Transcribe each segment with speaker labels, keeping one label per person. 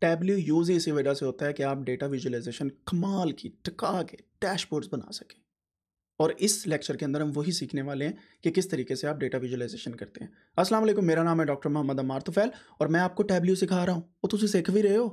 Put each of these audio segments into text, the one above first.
Speaker 1: tableau use ही इसी वजह से होता है कि आप डेटा विजुअलाइजेशन कमाल की टका के डैशबोर्ड्स बना सकें और इस लेक्चर के अंदर हम वही सीखने वाले हैं कि किस तरीके से आप डेटा विजुअलाइजेशन करते हैं अस्सलाम वालेकुम मेरा नाम है डॉक्टर मोहम्मद अमार तुफैल और मैं आपको टैबल्यू सिखा रहा हूँ वो तुझे सीख भी रहे हो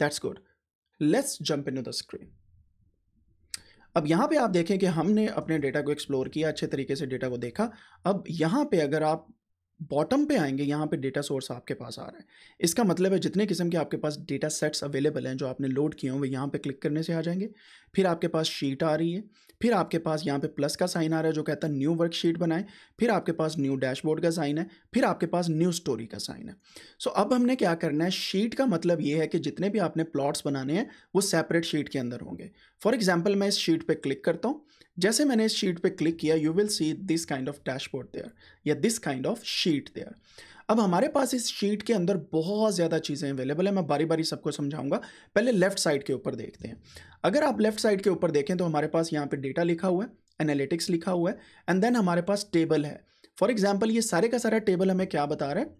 Speaker 1: that's good let's jump in the screen अब यहाँ पे आप देखें कि हमने अपने डेटा को एक्सप्लोर किया अच्छे तरीके से डेटा को देखा अब यहाँ पे अगर आप बॉटम पे आएंगे यहाँ पे डेटा सोर्स आपके पास आ रहा है इसका मतलब है जितने किस्म के आपके पास डेटा सेट्स अवेलेबल हैं जो आपने लोड किए हों वो यहाँ पे क्लिक करने से आ जाएंगे फिर आपके पास शीट आ रही है फिर आपके पास यहाँ पे प्लस का साइन आ रहा है जो कहता है न्यू वर्कशीट बनाएं फिर आपके पास न्यू डैशबोर्ड का साइन है फिर आपके पास न्यू स्टोरी का साइन है सो so, अब हमने क्या करना है शीट का मतलब ये है कि जितने भी आपने प्लॉट्स बनाने हैं वो सेपरेट शीट के अंदर होंगे फॉर एग्जाम्पल मैं इस शीट पर क्लिक करता हूँ जैसे मैंने इस शीट पर क्लिक किया you will see this kind of dashboard there या this kind of sheet there अब हमारे पास इस शीट के अंदर बहुत ज़्यादा चीज़ें अवेलेबल है मैं बारी बारी सबको समझाऊंगा पहले लेफ्ट साइड के ऊपर देखते हैं अगर आप लेफ्ट साइड के ऊपर देखें तो हमारे पास यहाँ पे डेटा लिखा हुआ है एनालिटिक्स लिखा हुआ है एंड देन हमारे पास टेबल है फॉर एग्जाम्पल ये सारे का सारा टेबल हमें क्या बता रहा है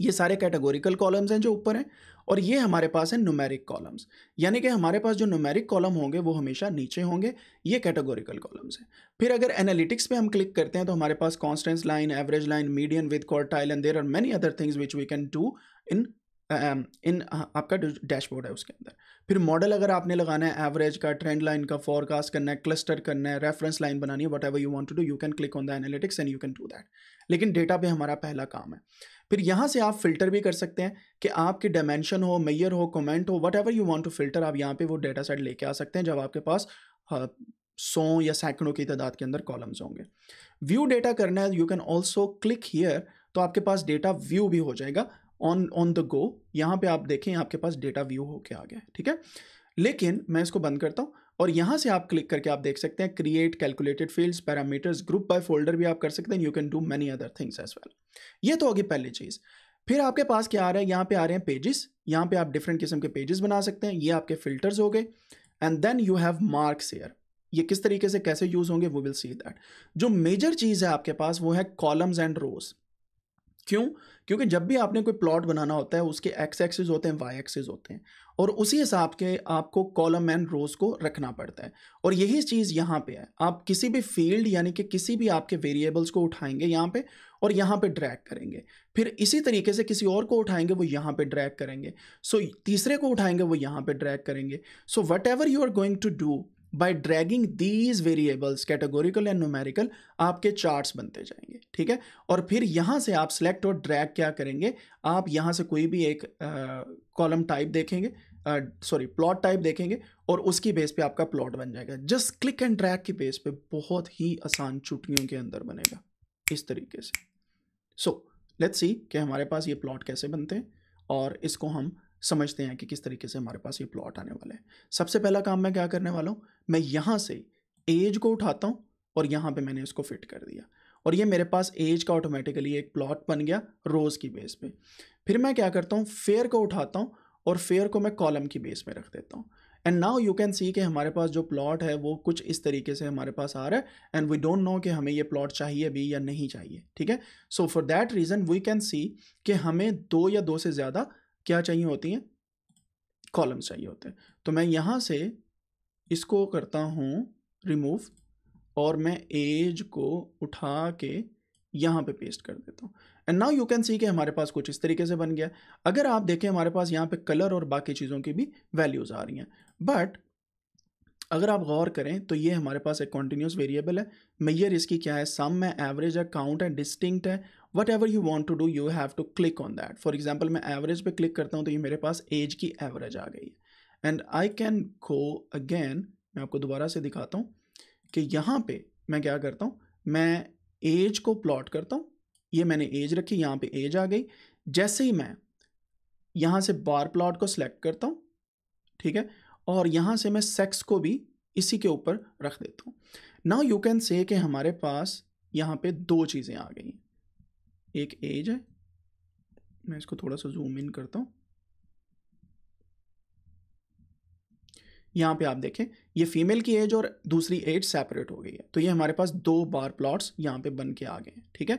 Speaker 1: ये सारे कैटेगोरिकल कॉलम्स हैं जो ऊपर हैं और ये हमारे पास हैं नुमेरिक कॉलम्स यानी कि हमारे पास जो नुमेरिक कॉलम होंगे वो हमेशा नीचे होंगे ये कैटेगोरिकल कॉलम्स हैं फिर अगर एनालिटिक्स पे हम क्लिक करते हैं तो हमारे पास constants line average line median with quartile and there are many other things which we can do in in आपका डैशबोर्ड है उसके अंदर फिर मॉडल अगर आपने लगाना है एवरेज का ट्रेंड लाइन का फॉरकास्ट करना है क्लस्टर करना है रेफरेंस लाइन बनानी है whatever you want to do you can click on the analytics and you can do that लेकिन डेटा पे हमारा पहला काम है फिर यहाँ से आप फिल्टर भी कर सकते हैं कि आपके डायमेंशन हो मैयर हो कमेंट हो whatever you want to filter आप यहाँ पे वो डेटा सेट लेके आ सकते हैं जब आपके पास सौ या सैकड़ों की तादाद के अंदर कॉलम्स होंगे व्यू डेटा करना है you can also click here तो आपके पास डेटा व्यू भी हो जाएगा ऑन ऑन द गो यहाँ पे आप देखें आपके पास डेटा व्यू होके आ गया ठीक है लेकिन मैं इसको बंद करता हूँ और यहां से आप क्लिक करके आप देख सकते हैं create calculated fields parameters group by folder भी आप कर सकते हैं you can do many other things as well ये तो होगी पहली चीज़ फिर आपके पास क्या आ रहा है यहां पे आ रहे हैं पेजेस यहां पे आप डिफरेंट किस्म के पेजेस बना सकते हैं ये आपके फिल्टर्स हो गए and then you have marks here ये किस तरीके से कैसे यूज़ होंगे वो विल सी दैट जो मेजर चीज़ है आपके पास वो है कॉलम्स एंड रोज़ क्यों क्योंकि जब भी आपने कोई प्लॉट बनाना होता है उसके एक्स एक्सेस होते हैं वाई एक्सेस होते हैं और उसी हिसाब के आपको कॉलम एंड रोज को रखना पड़ता है और यही चीज़ यहाँ पे है आप किसी भी फील्ड यानी कि किसी भी आपके वेरिएबल्स को उठाएंगे यहाँ पे और यहाँ पे ड्रैग करेंगे फिर इसी तरीके से किसी और को उठाएंगे वो यहाँ पे ड्रैग करेंगे सो so, तीसरे को उठाएंगे वो यहाँ पे ड्रैग करेंगे so whatever you are going to do by dragging these variables categorical and numerical आपके चार्ट्स बनते जाएंगे ठीक है और फिर यहाँ से आप सेलेक्ट और ड्रैग क्या करेंगे आप यहाँ से कोई भी एक कॉलम uh, टाइप देखेंगे सॉरी प्लॉट टाइप देखेंगे और उसकी बेस पे आपका प्लॉट बन जाएगा जस्ट क्लिक एंड ड्रैग की बेस पे बहुत ही आसान चुटकियों के अंदर बनेगा इस तरीके से सो लेट्स सी कि हमारे पास ये प्लॉट कैसे बनते हैं और इसको हम समझते हैं कि किस तरीके से हमारे पास ये प्लॉट आने वाला है सबसे पहला काम मैं क्या करने वाला हूँ मैं यहाँ से एज को उठाता हूँ और यहाँ पे मैंने इसको फिट कर दिया और ये मेरे पास एज का ऑटोमेटिकली एक प्लॉट बन गया रोज़ की बेस पे फिर मैं क्या करता हूँ फेयर को उठाता हूँ और फेयर को मैं कॉलम की बेस में रख देता हूँ and now you can see कि हमारे पास जो प्लॉट है वो कुछ इस तरीके से हमारे पास आ रहा है एंड वी डोंट नो कि हमें ये प्लॉट चाहिए भी या नहीं चाहिए ठीक है so for that reason we can see कि हमें दो या दो से ज़्यादा क्या चाहिए होती हैं कॉलम्स चाहिए होते हैं तो मैं यहाँ से इसको करता हूँ रिमूव और मैं एज को उठा के यहाँ पे पेस्ट कर देता हूँ and now you can see कि हमारे पास कुछ इस तरीके से बन गया अगर आप देखें हमारे पास यहाँ पे कलर और बाकी चीज़ों की भी वैल्यूज़ आ रही हैं बट अगर आप गौर करें तो ये हमारे पास एक कॉन्टीन्यूस वेरिएबल है मैयर इसकी क्या है सम है एवरेज है काउंट है डिस्टिंक्ट है whatever you want to do you have to click on that for example मैं एवरेज पे क्लिक करता हूँ तो ये मेरे पास एज की एवरेज आ गई and I can go again मैं आपको दोबारा से दिखाता हूँ कि यहाँ पे मैं क्या करता हूँ मैं एज को प्लॉट करता हूँ ये मैंने एज रखी यहाँ पे एज आ गई जैसे ही मैं यहाँ से बार प्लॉट को सिलेक्ट करता हूँ ठीक है और यहाँ से मैं सेक्स को भी इसी के ऊपर रख देता हूँ नाउ यू कैन से कि हमारे पास यहाँ पे दो चीज़ें आ गई एक एज है मैं इसको थोड़ा सा जूम इन करता हूँ यहाँ पे आप देखें ये फीमेल की एज और दूसरी एज सेपरेट हो गई है तो ये हमारे पास दो बार प्लॉट्स यहाँ पे बन के आ गए हैं ठीक है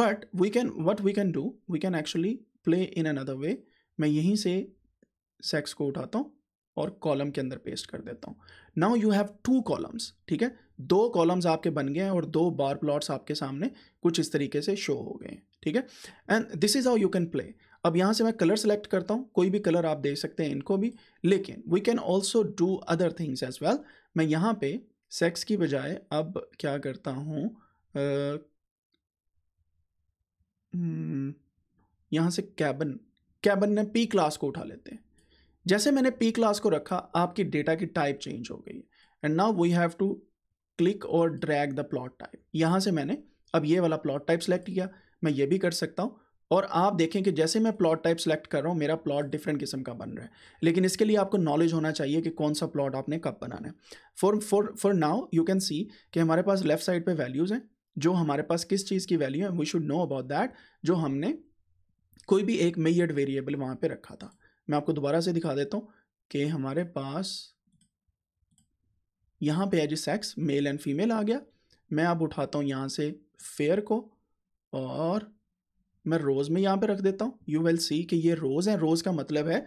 Speaker 1: but we can what we can do we can actually play in another way मैं यहीं से सेक्स को उठाता हूँ और कॉलम के अंदर पेस्ट कर देता हूँ now you have two columns ठीक है दो कॉलम्स आपके बन गए हैं और दो बार प्लॉट्स आपके सामने कुछ इस तरीके से शो हो गए हैं ठीक है and this is how you can play अब यहाँ से मैं कलर सेलेक्ट करता हूँ कोई भी कलर आप दे सकते हैं इनको भी लेकिन we can also do other things as well मैं यहाँ पे सेक्स की बजाय अब क्या करता हूँ हम्म, यहाँ से कैबन कैबन ने पी क्लास को उठा लेते हैं जैसे मैंने पी क्लास को रखा आपकी डेटा की टाइप चेंज हो गई है and now we have to click और ड्रैग द प्लॉट टाइप यहाँ से मैंने अब ये वाला प्लॉट टाइप सेलेक्ट किया मैं ये भी कर सकता हूँ और आप देखें कि जैसे मैं प्लॉट टाइप सेलेक्ट कर रहा हूँ मेरा प्लॉट डिफरेंट किस्म का बन रहा है लेकिन इसके लिए आपको नॉलेज होना चाहिए कि कौन सा प्लॉट आपने कब बनाना है for for for now you can see कि हमारे पास लेफ्ट साइड पे वैल्यूज़ हैं जो हमारे पास किस चीज़ की वैल्यू है we should know about that जो हमने कोई भी एक मेयड वेरिएबल वहाँ पर रखा था मैं आपको दोबारा से दिखा देता हूँ कि हमारे पास यहाँ पे है जी सेक्स मेल एंड फीमेल आ गया मैं अब उठाता हूँ यहाँ से फेयर को और मैं रोज़ में यहाँ पे रख देता हूँ यू विल सी कि ये रोज़ है रोज़ का मतलब है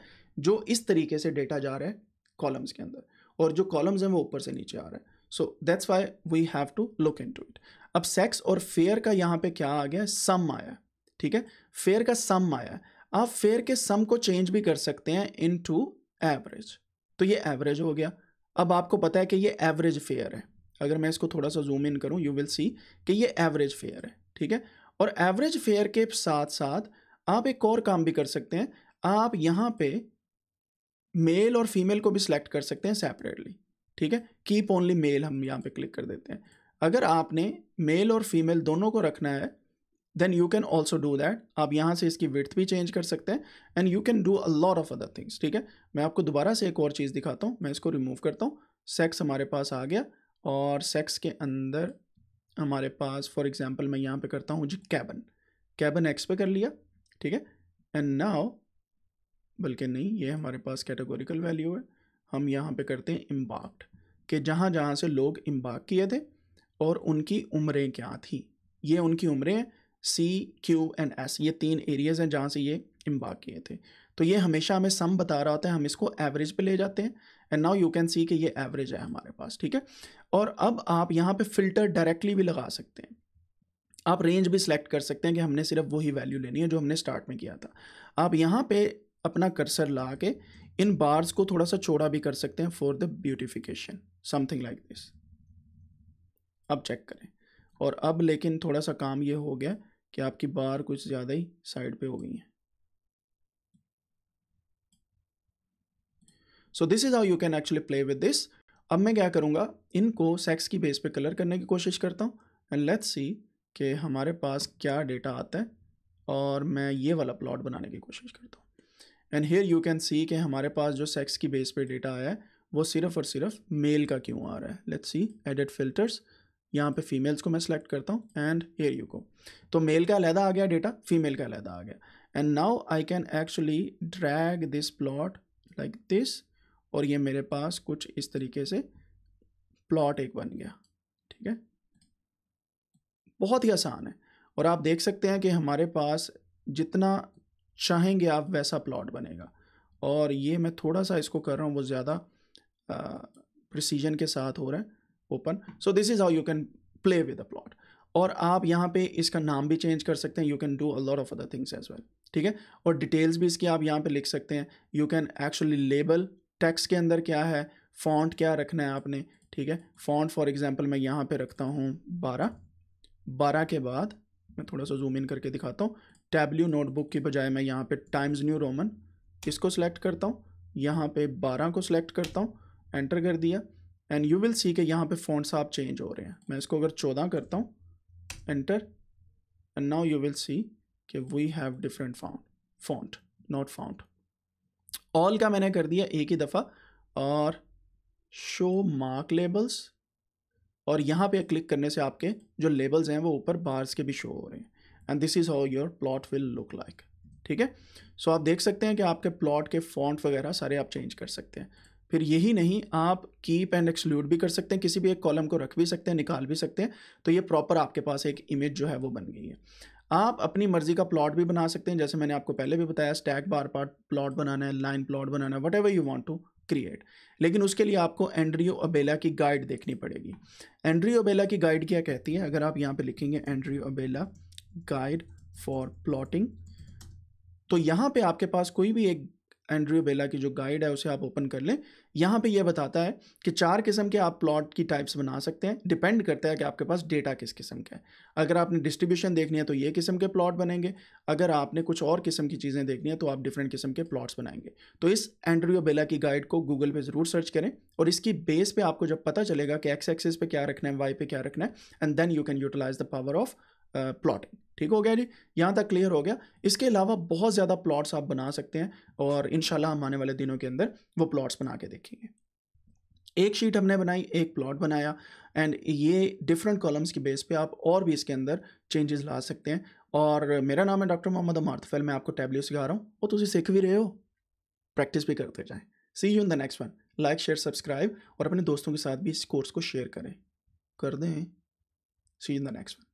Speaker 1: जो इस तरीके से डेटा जा रहा है कॉलम्स के अंदर और जो कॉलम्स हैं वो ऊपर से नीचे आ रहा है so that's why we have to look in to it अब सेक्स और फेयर का यहाँ पे क्या आ गया सम आया ठीक है फेयर का सम आया आप फेयर के सम को चेंज भी कर सकते हैं इन टू एवरेज तो ये एवरेज हो गया अब आपको पता है कि ये एवरेज फेयर है अगर मैं इसको थोड़ा सा जूम इन करूँ यू विल सी कि ये एवरेज फेयर है ठीक है और एवरेज फेयर के साथ साथ आप एक और काम भी कर सकते हैं आप यहाँ पे मेल और फीमेल को भी सिलेक्ट कर सकते हैं सेपरेटली ठीक है कीप ओनली मेल हम यहाँ पे क्लिक कर देते हैं अगर आपने मेल और फीमेल दोनों को रखना है then you can also do that आप यहाँ से इसकी विथ भी चेंज कर सकते हैं and you can do a lot of other things ठीक है मैं आपको दोबारा से एक और चीज़ दिखाता हूँ मैं इसको रिमूव करता हूँ सेक्स हमारे पास आ गया और सेक्स के अंदर हमारे पास फॉर एग्जाम्पल मैं यहाँ पे करता हूँ जी कैबन कैबन एक्स पे कर लिया ठीक है एंड नाउ बल्कि नहीं ये हमारे पास कैटेगोरिकल वैल्यू है हम यहाँ पे करते हैं इम्बाक्ट कि जहाँ जहाँ से लोग इम्बाक किए थे और उनकी उम्रें क्या थी ये उनकी उम्रें हैं सी क्यू एंड एस ये तीन एरियाज़ हैं जहाँ से ये इम्बा किए थे तो ये हमेशा हमें सम बता रहा होता है हम इसको एवरेज पे ले जाते हैं and now you can see कि ये एवरेज है हमारे पास ठीक है और अब आप यहाँ पे फिल्टर डायरेक्टली भी लगा सकते हैं आप रेंज भी सिलेक्ट कर सकते हैं कि हमने सिर्फ वही वैल्यू लेनी है जो हमने स्टार्ट में किया था आप यहाँ पे अपना कर्सर ला के इन बार्स को थोड़ा सा चौड़ा भी कर सकते हैं for the beautification something like this अब चेक करें और अब लेकिन थोड़ा सा काम ये हो गया कि आपकी बार कुछ ज़्यादा ही साइड पे हो गई है so this is how you can actually play with this अब मैं क्या करूँगा इनको सेक्स की बेस पे कलर करने की कोशिश करता हूँ एंड लेट्स सी कि हमारे पास क्या डेटा आता है और मैं ये वाला प्लॉट बनाने की कोशिश करता हूँ and here you can see कि हमारे पास जो सेक्स की बेस पे डेटा आया है वो सिर्फ और सिर्फ मेल का क्यों आ रहा है लेट्स सी एडिट फिल्टर्स यहाँ पे फीमेल्स को मैं सेलेक्ट करता हूँ एंड हेयर यू को तो मेल का अलहदा आ गया डेटा फीमेल का अलहदा आ गया and now I can actually drag this plot like this और ये मेरे पास कुछ इस तरीके से प्लॉट एक बन गया ठीक है बहुत ही आसान है और आप देख सकते हैं कि हमारे पास जितना चाहेंगे आप वैसा प्लॉट बनेगा और ये मैं थोड़ा सा इसको कर रहा हूँ वो ज़्यादा प्रिसीजन के साथ हो रहा है open so this is how you can play with a plot और आप यहाँ पे इसका नाम भी चेंज कर सकते हैं you can do a lot of other things as well ठीक है और डिटेल्स भी इसकी आप यहाँ पे लिख सकते हैं you can actually label text के अंदर क्या है फॉन्ट क्या रखना है आपने ठीक है फॉन्ट फॉर एग्ज़ाम्पल मैं यहाँ पे रखता हूँ बारह बारह के बाद मैं थोड़ा सा जूम इन करके दिखाता हूँ टैबल्यू नोटबुक की बजाय मैं यहाँ पे टाइम्स न्यू रोमन इसको सेलेक्ट करता हूँ यहाँ पे बारह को सिलेक्ट करता हूँ एंटर कर दिया एंड यू विल सी के यहाँ पे फ़ॉन्ट्स आप चेंज हो रहे हैं मैं इसको अगर चौदह करता हूँ enter and now you will see के we have different found font not found all का मैंने कर दिया एक ही दफ़ा और शो मार्क लेबल्स और यहाँ पे क्लिक करने से आपके जो लेबल्स हैं वो ऊपर बार्स के भी शो हो रहे हैं and this is how your plot will look like ठीक है सो आप देख सकते हैं कि आपके प्लॉट के फॉन्ट वगैरह सारे आप चेंज कर सकते हैं फिर यही नहीं आप कीप एंड एक्सक्लूड भी कर सकते हैं किसी भी एक कॉलम को रख भी सकते हैं निकाल भी सकते हैं तो ये प्रॉपर आपके पास एक इमेज जो है वो बन गई है आप अपनी मर्जी का प्लॉट भी बना सकते हैं जैसे मैंने आपको पहले भी बताया स्टैक बार पार्ट प्लॉट बनाना है लाइन प्लॉट बनाना है whatever you want to create लेकिन उसके लिए आपको एंड्रियो अबेला की गाइड देखनी पड़ेगी एंड्रियो अबेला की गाइड क्या कहती है अगर आप यहाँ पर लिखेंगे एंड्रियो अबेला गाइड फॉर प्लॉटिंग तो यहाँ पे आपके पास कोई भी एक एंड्रयू बेला की जो गाइड है उसे आप ओपन कर लें यहाँ पे ये बताता है कि चार किस्म के आप प्लॉट की टाइप्स बना सकते हैं डिपेंड करता है कि आपके पास डेटा किस किस्म का है अगर आपने डिस्ट्रीब्यूशन देखनी है तो ये किस्म के प्लॉट बनेंगे अगर आपने कुछ और किस्म की चीज़ें देखनी है तो आप डिफरेंट किस्म के प्लॉट्स बनाएंगे तो इस एंड्रयू बेला की गाइड को गूगल पर ज़रूर सर्च करें और इसकी बेस पर आपको जब पता चलेगा कि एक्स एक्सेस पर क्या रखना है वाई पे क्या रखना है and then you can utilize the power of plotting ठीक हो गया जी यहाँ तक क्लियर हो गया इसके अलावा बहुत ज़्यादा प्लॉट्स आप बना सकते हैं और इन हम आने वाले दिनों के अंदर वो प्लॉट्स बना के देखेंगे एक शीट हमने बनाई एक प्लॉट बनाया एंड ये डिफरेंट कॉलम्स की बेस पे आप और भी इसके अंदर चेंजेस ला सकते हैं और मेरा नाम है डॉक्टर मोहम्मद अमार मैं आपको टैबलेट सिखा रहा हूँ और तुझे सीख भी रहे हो प्रैक्टिस भी करते जाएँ see you in the next one like share subscribe और अपने दोस्तों के साथ भी इस कोर्स को शेयर करें कर दें see you in the next one